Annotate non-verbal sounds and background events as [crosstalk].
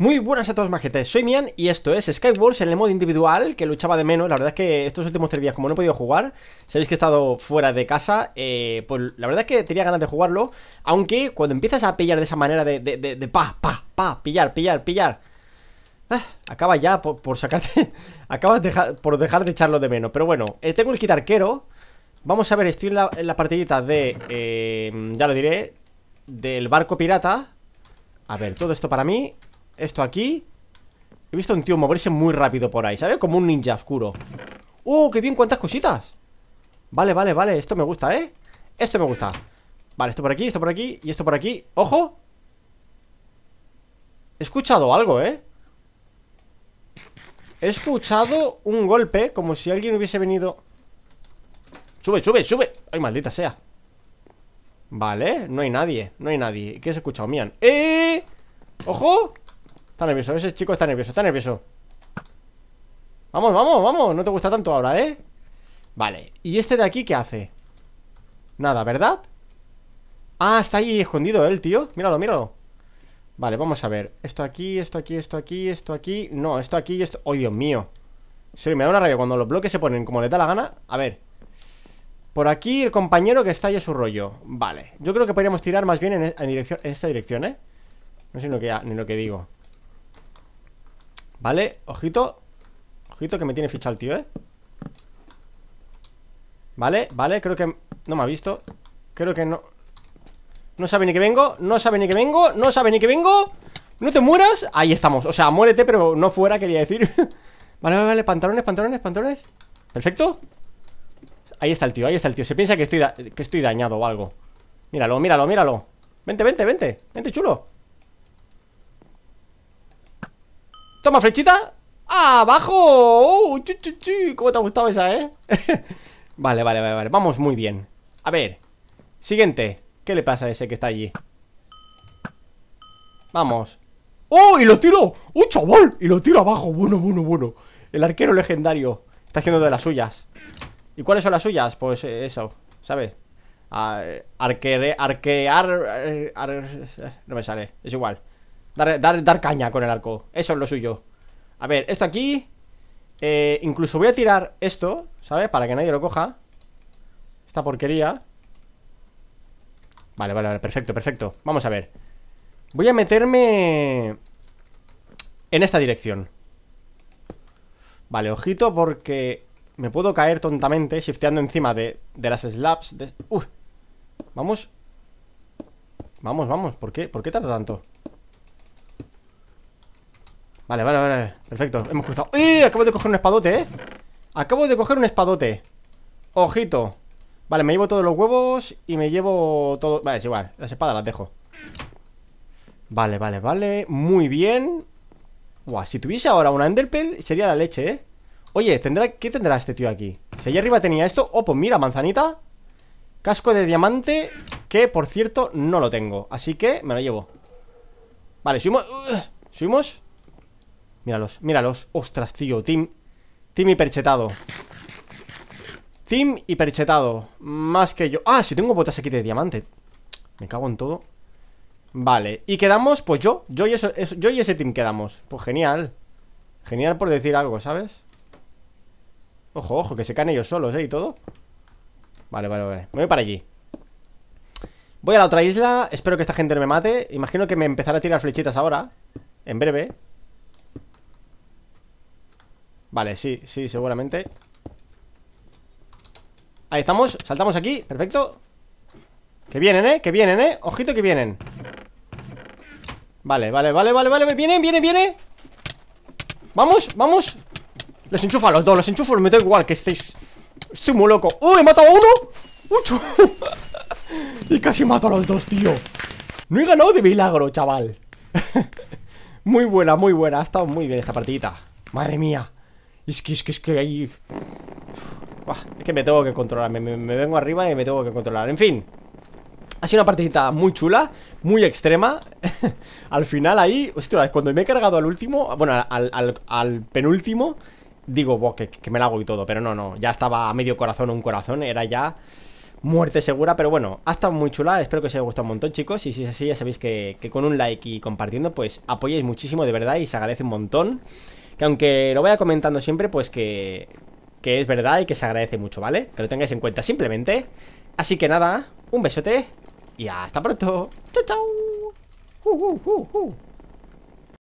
Muy buenas a todos majetes, soy Mian y esto es Skywars en el modo individual que luchaba de menos, la verdad es que estos últimos tres días como no he podido jugar, sabéis que he estado fuera de casa, eh, pues la verdad es que tenía ganas de jugarlo, aunque cuando empiezas a pillar de esa manera de, de, de, pa, pa, pa, pillar, pillar, pillar, ah, acaba ya por, sacarte, [laughs] Acaba por dejar de echarlo de menos, pero bueno, eh, tengo el kit arquero, vamos a ver, estoy en la, partidita de, eh, ya lo diré, del barco pirata, a ver, todo esto para mí esto aquí He visto un tío moverse muy rápido por ahí, ¿sabes? Como un ninja oscuro ¡Uh, qué bien! ¡Cuántas cositas! Vale, vale, vale, esto me gusta, ¿eh? Esto me gusta Vale, esto por aquí, esto por aquí y esto por aquí ¡Ojo! He escuchado algo, ¿eh? He escuchado un golpe Como si alguien hubiese venido ¡Sube, sube, sube! ¡Ay, maldita sea! Vale, no hay nadie, no hay nadie ¿Qué has escuchado, Mian? ¡Eh! ¡Ojo! Está nervioso, ese chico está nervioso, está nervioso Vamos, vamos, vamos No te gusta tanto ahora, ¿eh? Vale, ¿y este de aquí qué hace? Nada, ¿verdad? Ah, está ahí escondido el tío Míralo, míralo Vale, vamos a ver Esto aquí, esto aquí, esto aquí, esto aquí No, esto aquí y esto... ¡Oh, Dios mío! Sí, me da una rabia cuando los bloques se ponen como le da la gana A ver por aquí el compañero que está ahí es su rollo Vale, yo creo que podríamos tirar más bien en, e-, esta dirección, ¿eh? No sé que, ni lo que digo Vale, ojito Ojito que me tiene ficha el tío, eh Vale, vale, creo que no me ha visto Creo que no No sabe ni que vengo, no sabe ni que vengo No sabe ni que vengo No te mueras, ahí estamos, o sea, muérete Pero no fuera, quería decir [laughs] Vale, vale, vale, pantalones, pantalones, pantalones Perfecto Ahí está el tío, ahí está el tío Se piensa que estoy, que estoy dañado o algo Míralo, míralo, míralo Vente, vente, vente Vente, chulo Toma, flechita ¡Abajo! ¡Oh! cómo te ha gustado esa, eh? [laughs] vale, vale, vale, vale Vamos muy bien A ver Siguiente ¿Qué le pasa a ese que está allí? Vamos ¡Oh! ¡Y lo tiro! ¡Oh, chaval! Y lo tiro abajo Bueno, bueno, bueno El arquero legendario Está haciendo de las suyas ¿Y cuáles son las suyas? Pues eh, eso ¿Sabes? Ah, eh, ar arquear no me sale Es igual Dar, caña con el arco Eso es lo suyo A ver, esto aquí eh, Incluso voy a tirar esto, ¿sabes? Para que nadie lo coja Esta porquería Vale, vale, vale, perfecto, perfecto Vamos a ver Voy a meterme En esta dirección Vale, ojito porque Me puedo caer tontamente Shifteando encima de, las slabs Vamos Vamos, vamos, ¿por qué? ¿Por qué tarda tanto? Vale, vale, vale, perfecto, hemos cruzado ¡Eh! Acabo de coger un espadote, ¿eh? Acabo de coger un espadote Ojito Vale, me llevo todos los huevos y me llevo todo... Vale, es igual, las espadas las dejo Vale, vale, vale Muy bien Buah, si tuviese ahora una Enderpearl sería la leche, ¿eh? Oye, ¿tendrá... ¿qué tendrá este tío aquí? Si allá arriba tenía esto... Oh, pues mira, manzanita Casco de diamante Que, por cierto, no lo tengo Así que me lo llevo Vale, subimos Subimos Míralos, míralos Ostras, tío, team Team hiperchetado Team hiperchetado Más que yo Ah, si tengo botas aquí de diamante Me cago en todo Vale, y quedamos, pues yo Yo y, eso, yo y ese team quedamos Pues genial Genial por decir algo, ¿sabes? Ojo, ojo, que se caen ellos solos, ¿eh? Y todo Vale, vale, vale Me voy para allí Voy a la otra isla Espero que esta gente no me mate Imagino que me empezará a tirar flechitas ahora En breve Vale, sí, sí, seguramente Ahí estamos, saltamos aquí, perfecto Que vienen, eh, que vienen, eh Ojito que vienen Vale, vale, vale, vale, vale Vienen, vienen, vienen Vamos, vamos Les enchufa a los dos, los enchufo, me da igual que estéis Estoy muy loco ¡Uy, ¡Uh, he matado a uno! ¡Ucho! [laughs] y casi mato a los dos, tío No he ganado de milagro, chaval [laughs] Muy buena, muy buena Ha estado muy bien esta partidita Madre mía es que, es que, es que hay, es que me tengo que controlar, me, vengo arriba y me tengo que controlar En fin, ha sido una partidita muy chula, muy extrema [laughs] Al final ahí, ostras, cuando me he cargado al último, bueno, al, penúltimo Digo, bo, que, me la hago y todo, pero no, no, ya estaba a medio corazón un corazón, era ya muerte segura, pero bueno, ha estado muy chula, espero que os haya gustado un montón chicos, y si es así ya sabéis que, que con un like y compartiendo pues apoyáis muchísimo de verdad y se agradece un montón que aunque lo vaya comentando siempre, pues que, que es verdad y que se agradece mucho, ¿vale? Que lo tengáis en cuenta simplemente. Así que nada, un besote y hasta pronto. Chao, chao. Uh, uh, uh,